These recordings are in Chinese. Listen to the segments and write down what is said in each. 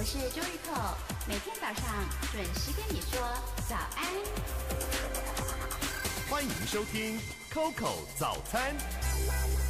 我是周日寇，每天早上准时跟你说早安。欢迎收听 COCO 早餐。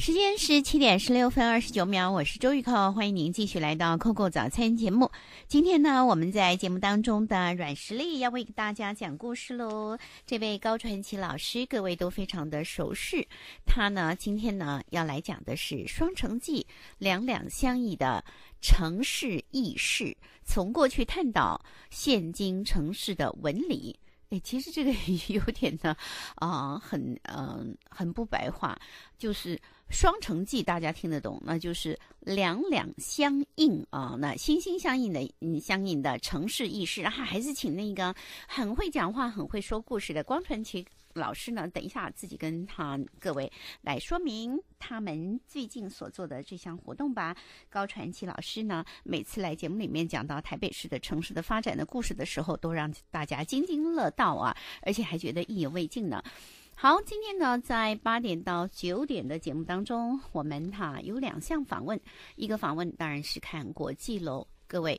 时间是七点十六分二十九秒，我是周玉蔻，欢迎您继续来到 Coco 早餐节目。今天呢，我们在节目当中的软实力要为大家讲故事喽。这位高传奇老师，各位都非常的熟识。他呢，今天呢要来讲的是双城记，两两相宜的城市意事，从过去探讨现今城市的纹理。哎，其实这个 有点呢，啊，很嗯，很不白话，就是双城记，大家听得懂，那就是两两相应啊，那心心相印的，嗯，相应的城市意识，然后还是请那个很会讲话、很会说故事的光传奇。老师呢？等一下，自己跟哈各位来说明他们最近所做的这项活动吧。高传奇老师呢，每次来节目里面讲到台北市的城市的发展的故事的时候，都让大家津津乐道啊，而且还觉得意犹未尽呢。好，今天呢，在八点到九点的节目当中，我们哈有两项访问，一个访问当然是看国际喽，各位，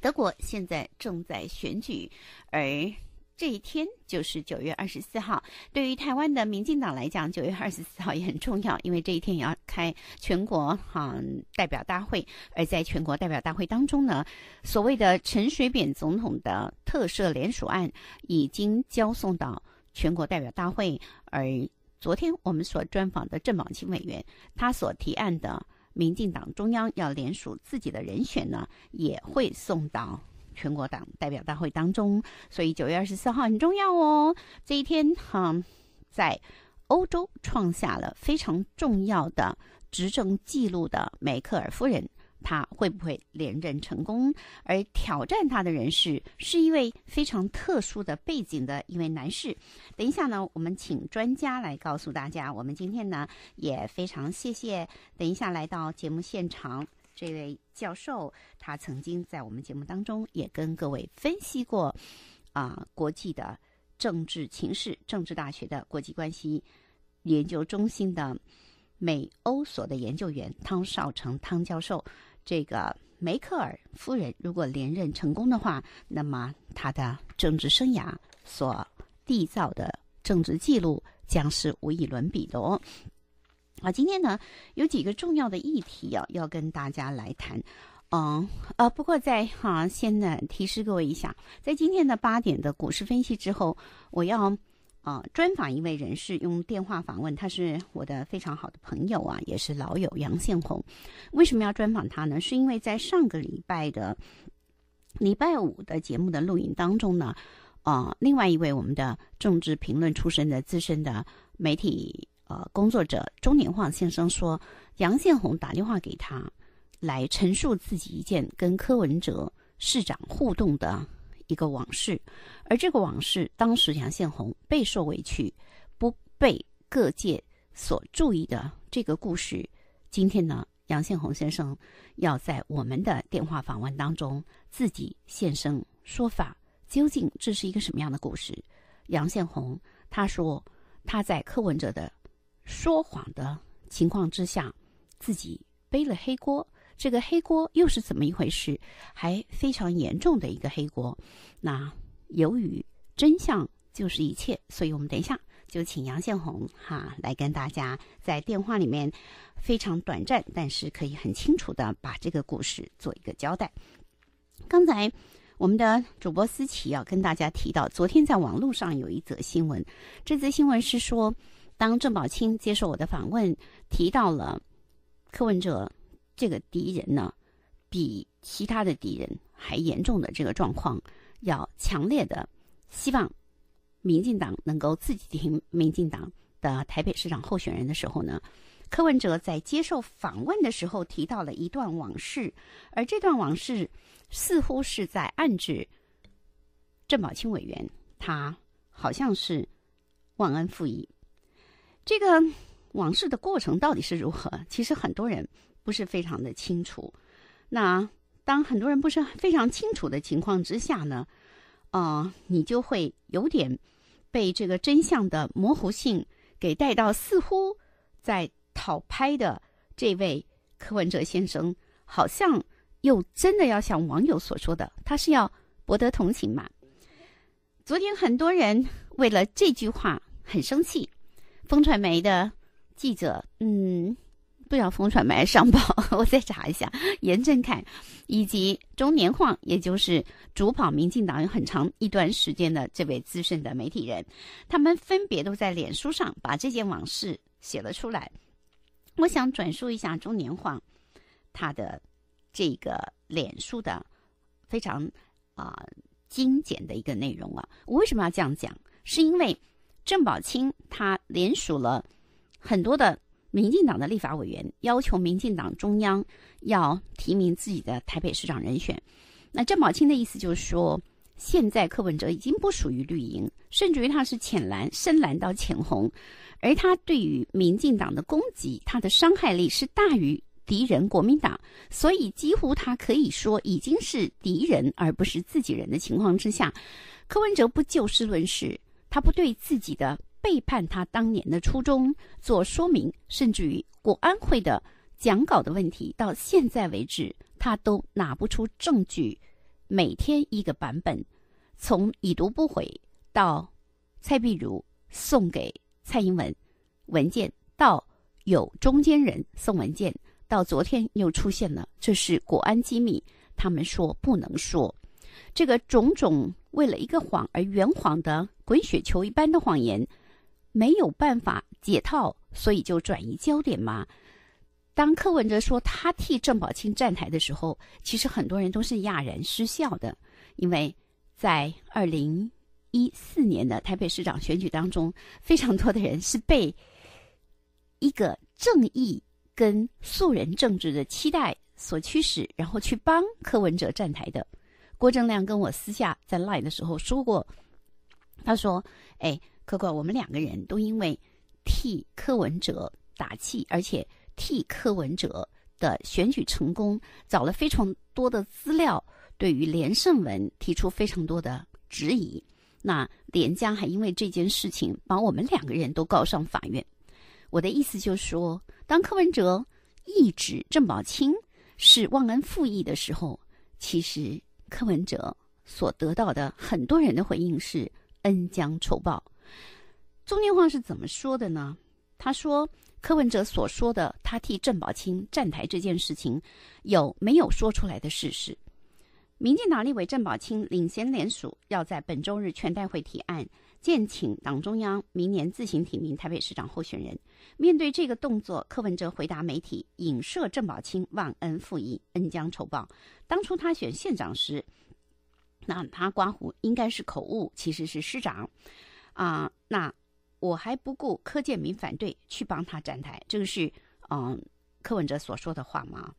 德国现在正在选举，而。这一天就是九月二十四号。对于台湾的民进党来讲，九月二十四号也很重要，因为这一天也要开全国哈代表大会。而在全国代表大会当中呢，所谓的陈水扁总统的特赦联署案已经交送到全国代表大会。而昨天我们所专访的郑宝清委员，他所提案的民进党中央要联署自己的人选呢，也会送到。全国党代表大会当中，所以九月二十四号很重要哦。这一天哈，在欧洲创下了非常重要的执政记录的梅克尔夫人，她会不会连任成功？而挑战她的人士是一位非常特殊的背景的一位男士。等一下呢，我们请专家来告诉大家。我们今天呢也非常谢谢等一下来到节目现场。这位教授，他曾经在我们节目当中也跟各位分析过啊，国际的政治情势，政治大学的国际关系研究中心的美欧所的研究员汤少成汤教授，这个梅克尔夫人如果连任成功的话，那么她的政治生涯所缔造的政治记录将是无与伦比的哦。好，今天呢有几个重要的议题啊，要跟大家来谈。嗯，呃，不过在哈，先呢提示各位一下，在今天的八点的股市分析之后，我要啊专访一位人士，用电话访问，他是我的非常好的朋友啊，也是老友杨宪宏。为什么要专访他呢？是因为在上个礼拜的礼拜五的节目的录影当中呢，啊，另外一位我们的政治评论出身的资深的媒体。呃，工作者钟年晃先生说，杨宪宏打电话给他，来陈述自己一件跟柯文哲市长互动的一个往事。而这个往事，当时杨宪宏备受委屈，不被各界所注意的这个故事，今天呢，杨宪宏先生要在我们的电话访问当中自己现身说法，究竟这是一个什么样的故事？杨宪宏他说，他在柯文哲的。说谎的情况之下，自己背了黑锅，这个黑锅又是怎么一回事？还非常严重的一个黑锅。那由于真相就是一切，所以我们等一下就请杨宪红哈来跟大家在电话里面非常短暂，但是可以很清楚的把这个故事做一个交代。刚才我们的主播思琪要跟大家提到，昨天在网络上有一则新闻，这则新闻是说。当郑宝清接受我的访问，提到了柯文哲这个敌人呢，比其他的敌人还严重的这个状况，要强烈的希望民进党能够自己行民进党的台北市长候选人的时候呢，柯文哲在接受访问的时候提到了一段往事，而这段往事似乎是在暗指郑宝清委员，他好像是忘恩负义。这个往事的过程到底是如何？其实很多人不是非常的清楚。那当很多人不是非常清楚的情况之下呢，啊，你就会有点被这个真相的模糊性给带到，似乎在讨拍的这位柯文哲先生，好像又真的要像网友所说的，他是要博得同情嘛？昨天很多人为了这句话很生气。风传媒的记者，嗯，不道风传媒上报，我再查一下。严正凯以及中年晃，也就是主跑民进党有很长一段时间的这位资深的媒体人，他们分别都在脸书上把这件往事写了出来。我想转述一下中年晃他的这个脸书的非常啊精简的一个内容啊。我为什么要这样讲？是因为。郑宝清他联署了很多的民进党的立法委员，要求民进党中央要提名自己的台北市长人选。那郑宝清的意思就是说，现在柯文哲已经不属于绿营，甚至于他是浅蓝、深蓝到浅红，而他对于民进党的攻击，他的伤害力是大于敌人国民党。所以，几乎他可以说已经是敌人，而不是自己人的情况之下，柯文哲不就事论事。他不对自己的背叛，他当年的初衷做说明，甚至于国安会的讲稿的问题，到现在为止他都拿不出证据。每天一个版本，从已读不回，到蔡碧如送给蔡英文文件，到有中间人送文件，到昨天又出现了，这是国安机密，他们说不能说。这个种种为了一个谎而圆谎的。滚雪球一般的谎言没有办法解套，所以就转移焦点嘛。当柯文哲说他替郑宝清站台的时候，其实很多人都是哑然失笑的，因为在二零一四年的台北市长选举当中，非常多的人是被一个正义跟素人政治的期待所驱使，然后去帮柯文哲站台的。郭正亮跟我私下在 LINE 的时候说过。他说：“哎，客官，我们两个人都因为替柯文哲打气，而且替柯文哲的选举成功找了非常多的资料，对于连胜文提出非常多的质疑。那连江还因为这件事情把我们两个人都告上法院。我的意思就是说，当柯文哲一直郑宝清是忘恩负义的时候，其实柯文哲所得到的很多人的回应是。”恩将仇报，钟建华是怎么说的呢？他说：“柯文哲所说的他替郑宝清站台这件事情，有没有说出来的事实？”民进党立委郑宝清领衔联署，要在本周日全代会提案，建请党中央明年自行提名台北市长候选人。面对这个动作，柯文哲回答媒体，影射郑宝清忘恩负义、恩将仇报。当初他选县长时。那他刮胡应该是口误，其实是师长，啊，那我还不顾柯建明反对去帮他站台，这个是嗯柯文哲所说的话吗？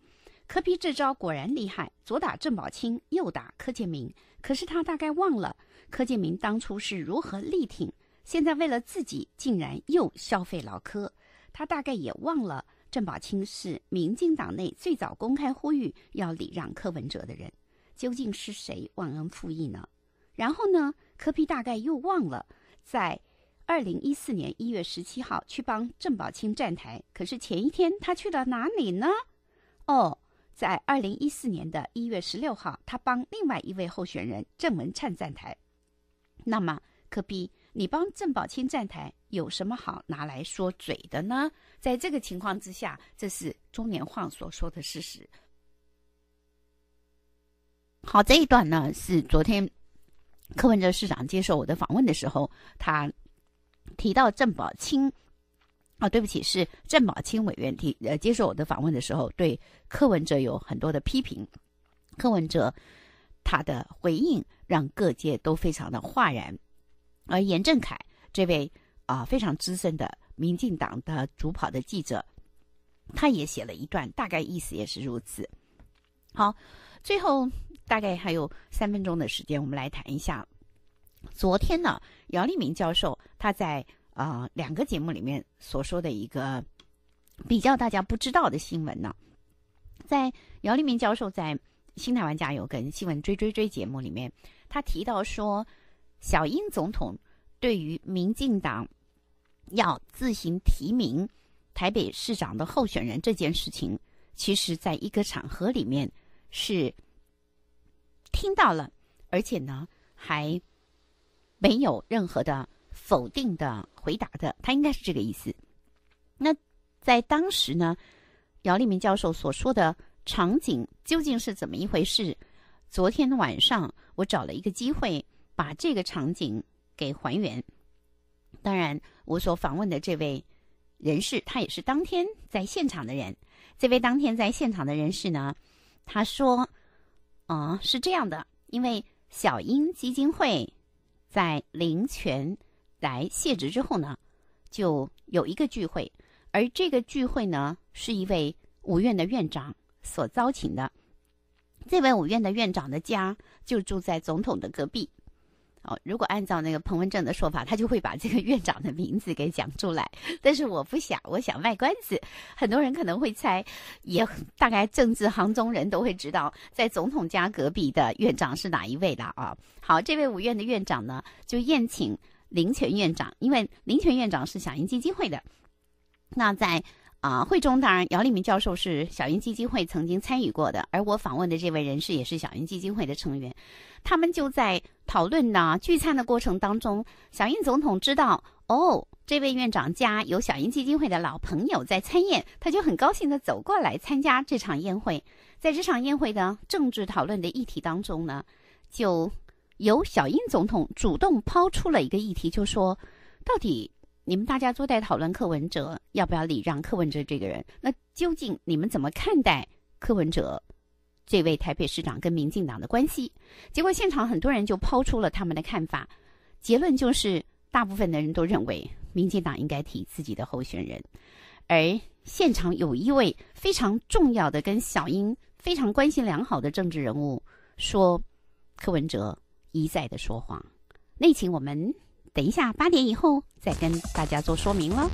柯批这招果然厉害，左打郑宝清，右打柯建明。可是他大概忘了柯建明当初是如何力挺，现在为了自己竟然又消费老柯，他大概也忘了郑宝清是民进党内最早公开呼吁要礼让柯文哲的人。究竟是谁忘恩负义呢？然后呢？柯比大概又忘了，在二零一四年一月十七号去帮郑宝清站台。可是前一天他去了哪里呢？哦，在二零一四年的一月十六号，他帮另外一位候选人郑文灿站台。那么，柯比，你帮郑宝清站台有什么好拿来说嘴的呢？在这个情况之下，这是中年晃所说的事实。好，这一段呢是昨天柯文哲市长接受我的访问的时候，他提到郑宝清，啊，对不起，是郑宝清委员提呃接受我的访问的时候，对柯文哲有很多的批评，柯文哲他的回应让各界都非常的哗然，而严正凯这位啊非常资深的民进党的主跑的记者，他也写了一段，大概意思也是如此。好，最后大概还有三分钟的时间，我们来谈一下昨天呢，姚立明教授他在啊两个节目里面所说的一个比较大家不知道的新闻呢，在姚立明教授在《新台玩加油》跟《新闻追追追》节目里面，他提到说，小英总统对于民进党要自行提名台北市长的候选人这件事情，其实，在一个场合里面。是听到了，而且呢，还没有任何的否定的回答的，他应该是这个意思。那在当时呢，姚立明教授所说的场景究竟是怎么一回事？昨天晚上我找了一个机会把这个场景给还原。当然，我所访问的这位人士，他也是当天在现场的人。这位当天在现场的人士呢？他说：“嗯，是这样的，因为小英基金会在林权来卸职之后呢，就有一个聚会，而这个聚会呢，是一位五院的院长所邀请的。这位五院的院长的家就住在总统的隔壁。”哦，如果按照那个彭文正的说法，他就会把这个院长的名字给讲出来。但是我不想，我想卖关子。很多人可能会猜，也大概政治行中人都会知道，在总统家隔壁的院长是哪一位的啊？好，这位五院的院长呢，就宴请林权院长，因为林权院长是响应基金会的。那在。啊，会中当然，姚立明教授是小鹰基金会曾经参与过的，而我访问的这位人士也是小鹰基金会的成员。他们就在讨论呢，聚餐的过程当中，小鹰总统知道哦，这位院长家有小鹰基金会的老朋友在参宴，他就很高兴的走过来参加这场宴会。在这场宴会的政治讨论的议题当中呢，就由小鹰总统主动抛出了一个议题，就说到底。你们大家都在讨论柯文哲要不要礼让柯文哲这个人？那究竟你们怎么看待柯文哲这位台北市长跟民进党的关系？结果现场很多人就抛出了他们的看法，结论就是大部分的人都认为民进党应该提自己的候选人。而现场有一位非常重要的跟小英非常关系良好的政治人物说，柯文哲一再的说谎。内情我们。等一下，八点以后再跟大家做说明喽。